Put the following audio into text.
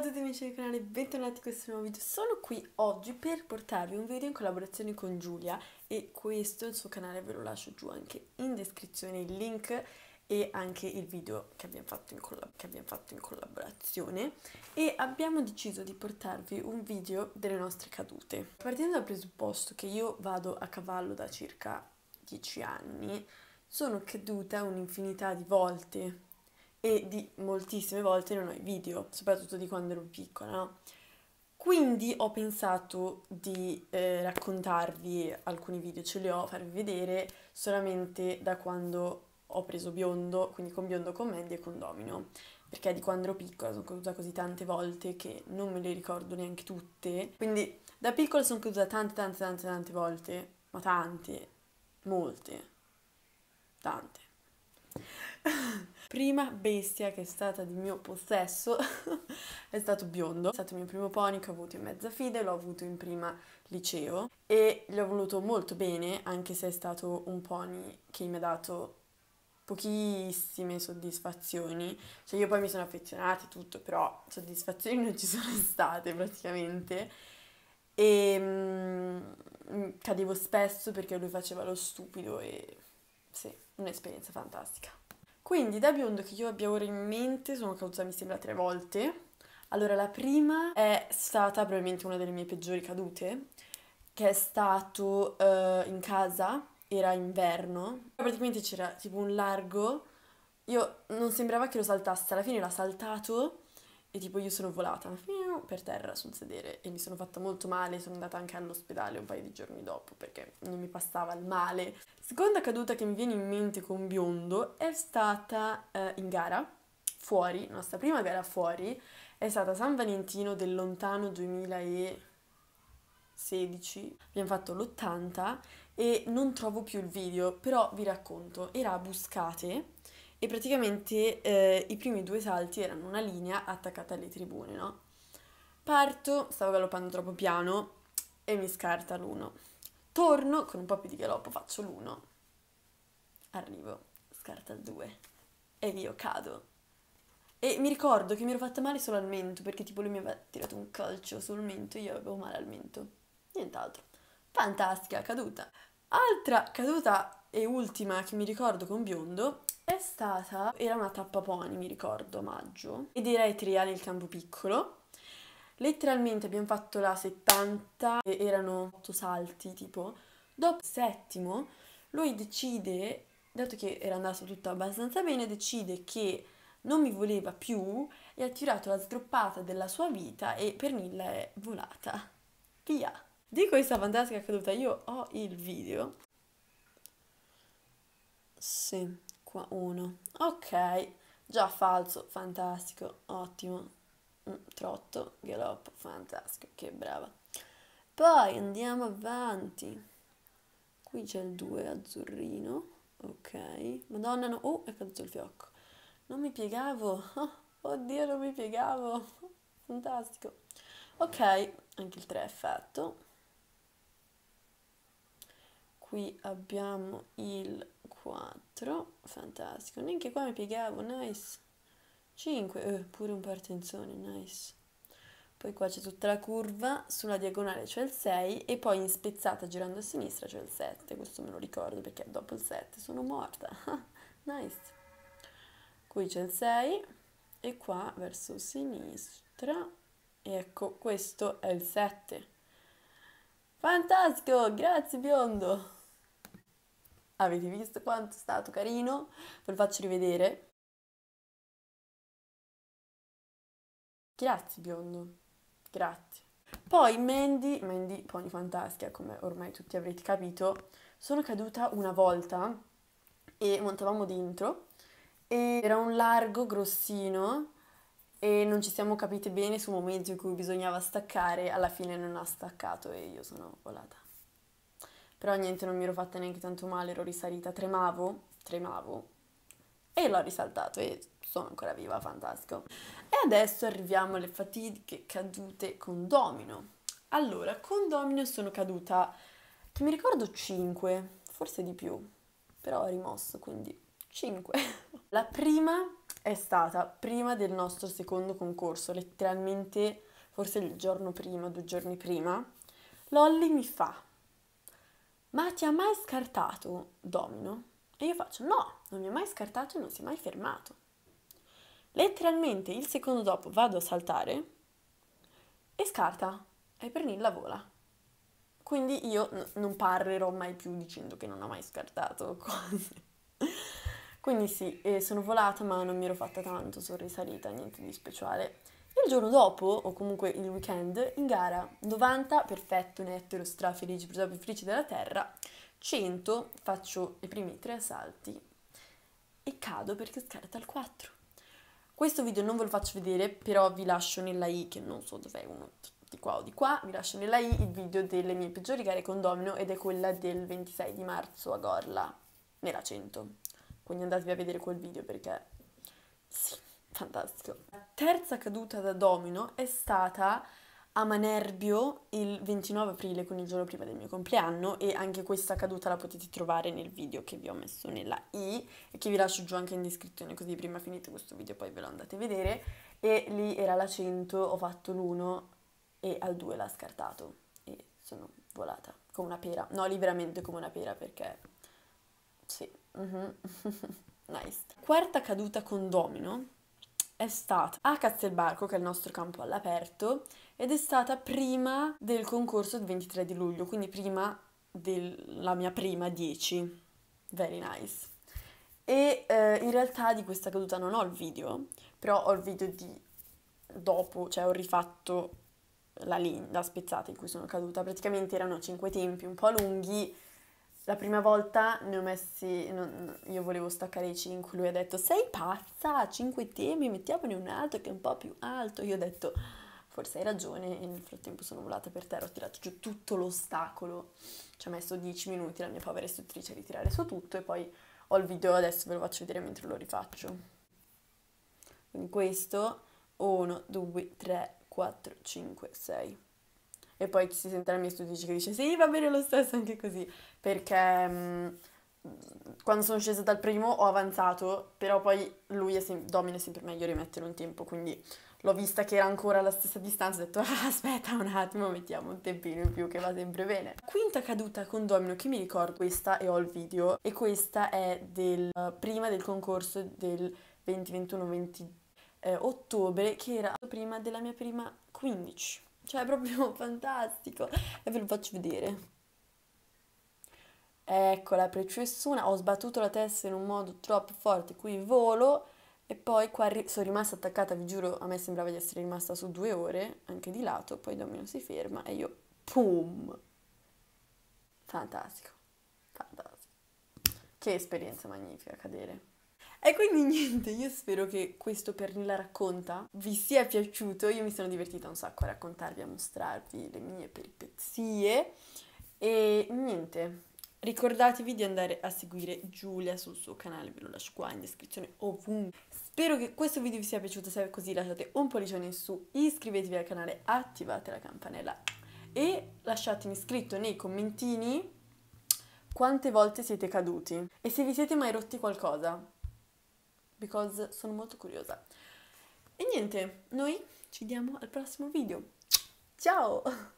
Ciao a tutti amici del canale, bentornati in questo nuovo video. Sono qui oggi per portarvi un video in collaborazione con Giulia e questo il suo canale ve lo lascio giù anche in descrizione il link e anche il video che abbiamo fatto in, collab abbiamo fatto in collaborazione e abbiamo deciso di portarvi un video delle nostre cadute. Partendo dal presupposto che io vado a cavallo da circa 10 anni, sono caduta un'infinità di volte e di moltissime volte non ho i video, soprattutto di quando ero piccola. No? Quindi ho pensato di eh, raccontarvi alcuni video, ce li ho, farvi vedere solamente da quando ho preso biondo, quindi con biondo con Mandy e con Domino, perché di quando ero piccola sono caduta così tante volte che non me le ricordo neanche tutte. Quindi da piccola sono caduta tante, tante, tante, tante volte, ma tante, molte, tante. prima bestia che è stata di mio possesso è stato biondo, è stato il mio primo pony che ho avuto in mezza fide, l'ho avuto in prima liceo e l'ho voluto molto bene anche se è stato un pony che mi ha dato pochissime soddisfazioni, cioè io poi mi sono affezionata e tutto, però soddisfazioni non ci sono state praticamente e ehm, mm, cadevo spesso perché lui faceva lo stupido e sì, un'esperienza fantastica. Quindi da biondo che io abbia ora in mente sono caduta mi sembra tre volte. Allora la prima è stata probabilmente una delle mie peggiori cadute, che è stato uh, in casa, era inverno. Praticamente c'era tipo un largo, io non sembrava che lo saltasse, alla fine l'ha saltato e tipo io sono volata per terra sul sedere e mi sono fatta molto male, sono andata anche all'ospedale un paio di giorni dopo perché non mi passava il male. Seconda caduta che mi viene in mente con Biondo è stata eh, in gara, fuori, nostra prima gara fuori, è stata San Valentino del lontano 2016, abbiamo fatto l'80 e non trovo più il video, però vi racconto, era a Buscate e praticamente eh, i primi due salti erano una linea attaccata alle tribune, no? Parto, stavo galoppando troppo piano e mi scarta l'uno. Torno, con un po' più di galoppo faccio l'uno. Arrivo, scarta il due. E io cado. E mi ricordo che mi ero fatta male solo al mento, perché tipo lui mi aveva tirato un calcio sul mento e io avevo male al mento. Nient'altro. Fantastica caduta. Altra caduta e ultima che mi ricordo con biondo è stata, era una tappa tappaponi mi ricordo, maggio, e direi triali il campo piccolo. Letteralmente abbiamo fatto la 70, erano 8 salti tipo. Dopo il settimo lui decide, dato che era andato tutto abbastanza bene, decide che non mi voleva più e ha tirato la sdroppata della sua vita e per Nilla è volata. Via! Di questa fantastica caduta io ho il video. Sì qua 1. Ok, già falso, fantastico, ottimo. Mm, trotto, galoppo, fantastico, che brava. Poi andiamo avanti. Qui c'è il 2 azzurrino, ok. Madonna, no, oh, è caduto il fiocco. Non mi piegavo, oh, oddio, non mi piegavo. Fantastico. Ok, anche il 3 è fatto qui abbiamo il 4, fantastico, neanche qua mi piegavo, nice, 5, eh, pure un partenzone, nice. Poi qua c'è tutta la curva, sulla diagonale c'è il 6 e poi in spezzata girando a sinistra c'è il 7, questo me lo ricordo perché dopo il 7 sono morta, nice. Qui c'è il 6 e qua verso sinistra, ecco questo è il 7. Fantastico, grazie biondo! Avete visto quanto è stato carino? Ve lo faccio rivedere. Grazie biondo, grazie. Poi Mandy, Mandy Pony Fantastica, come ormai tutti avrete capito, sono caduta una volta e montavamo dentro e era un largo grossino e non ci siamo capite bene sul momento in cui bisognava staccare, alla fine non ha staccato e io sono volata. Però niente, non mi ero fatta neanche tanto male, ero risalita, tremavo, tremavo. E l'ho risaltato e sono ancora viva, fantastico. E adesso arriviamo alle fatidiche cadute con domino. Allora, con domino sono caduta, che mi ricordo 5, forse di più, però ho rimosso, quindi 5. La prima è stata prima del nostro secondo concorso, letteralmente forse il giorno prima, due giorni prima. Lolly mi fa ma ti ha mai scartato Domino? E io faccio, no, non mi ha mai scartato e non si è mai fermato. Letteralmente il secondo dopo vado a saltare e scarta e Pernilla vola. Quindi io n- non parlerò mai più dicendo che non ho mai scartato cose. Quindi sì, eh, sono volata ma non mi ero fatta tanto, sono risalita, niente di speciale. Il giorno dopo, o comunque il weekend, in gara 90, perfetto, netto, lo strafelice, più felice della terra, 100, faccio i primi tre salti e cado perché scarta il 4. Questo video non ve lo faccio vedere, però vi lascio nella i, che non so dov'è uno di qua o di qua, vi lascio nella i il video delle mie peggiori gare con Domino ed è quella del 26 di marzo a Gorla, nella 100. Quindi andatevi a vedere quel video perché sì fantastico. La terza caduta da domino è stata a Manerbio il 29 aprile, quindi il giorno prima del mio compleanno e anche questa caduta la potete trovare nel video che vi ho messo nella i e che vi lascio giù anche in descrizione così prima finite questo video poi ve lo andate a vedere e lì era la 100, ho fatto l'1 e al 2 l'ha scartato e sono volata come una pera, no liberamente come una pera perché sì, mm-hmm. nice. Quarta caduta con domino è stata a Castelbarco, che è il nostro campo all'aperto, ed è stata prima del concorso del 23 di luglio, quindi prima della mia prima 10. Very nice. E eh, in realtà di questa caduta non ho il video, però ho il video di dopo, cioè ho rifatto la linda spezzata in cui sono caduta. Praticamente erano 5 tempi un po' lunghi la prima volta ne ho messi, non, io volevo staccare i 5, lui ha detto sei pazza, 5 temi, mettiamone un altro che è un po' più alto. Io ho detto forse hai ragione e nel frattempo sono volata per terra, ho tirato giù tutto l'ostacolo, ci ha messo 10 minuti la mia povera istruttrice a ritirare su tutto e poi ho il video adesso, ve lo faccio vedere mentre lo rifaccio. Quindi questo, 1, 2, 3, 4, 5, 6 e poi chi si sente la mia studiatrice che dice sì, va bene lo stesso anche così, perché mh, mhmm, quando sono scesa dal primo ho avanzato, però poi lui è sem- domina è sempre meglio rimettere un tempo, quindi l'ho vista che era ancora alla stessa distanza, ho detto ah, aspetta un attimo, mettiamo un tempino in più che va sempre bene. Quinta caduta con domino che mi ricordo, questa e ho il video, e questa è del, prima del concorso del 2021-20 eh, ottobre, che era prima della mia prima 15. Cioè, è proprio fantastico. E ve lo faccio vedere. Eccola, precessuna. Ho sbattuto la testa in un modo troppo forte, qui volo. E poi qua ri- sono rimasta attaccata, vi giuro, a me sembrava di essere rimasta su due ore, anche di lato. Poi Domino si ferma e io, pum! Fantastico, fantastico. Che esperienza magnifica cadere. E quindi niente, io spero che questo per la racconta vi sia piaciuto. Io mi sono divertita un sacco a raccontarvi, a mostrarvi le mie peripezie. E niente, ricordatevi di andare a seguire Giulia sul suo canale, ve lo lascio qua in descrizione ovunque. Spero che questo video vi sia piaciuto, se è così lasciate un pollicione in su, iscrivetevi al canale, attivate la campanella e lasciatemi scritto nei commentini quante volte siete caduti e se vi siete mai rotti qualcosa because sono molto curiosa. E niente, noi ci vediamo al prossimo video. Ciao!